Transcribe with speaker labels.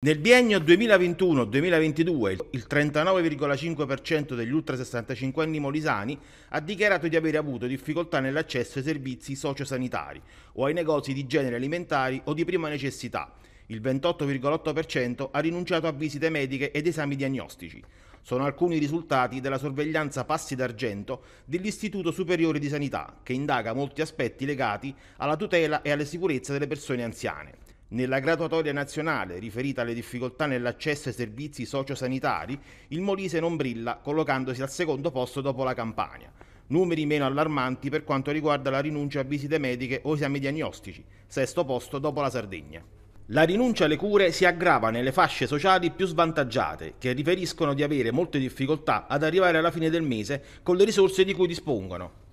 Speaker 1: Nel biennio 2021-2022 il 39,5% degli ultra 65 anni molisani ha dichiarato di aver avuto difficoltà nell'accesso ai servizi sociosanitari o ai negozi di genere alimentari o di prima necessità. Il 28,8% ha rinunciato a visite mediche ed esami diagnostici. Sono alcuni risultati della sorveglianza Passi d'Argento dell'Istituto Superiore di Sanità, che indaga molti aspetti legati alla tutela e alla sicurezza delle persone anziane. Nella graduatoria nazionale riferita alle difficoltà nell'accesso ai servizi sociosanitari, il Molise non brilla, collocandosi al secondo posto dopo la Campania. Numeri meno allarmanti per quanto riguarda la rinuncia a visite mediche o esami diagnostici, sesto posto dopo la Sardegna. La rinuncia alle cure si aggrava nelle fasce sociali più svantaggiate, che riferiscono di avere molte difficoltà ad arrivare alla fine del mese con le risorse di cui dispongono.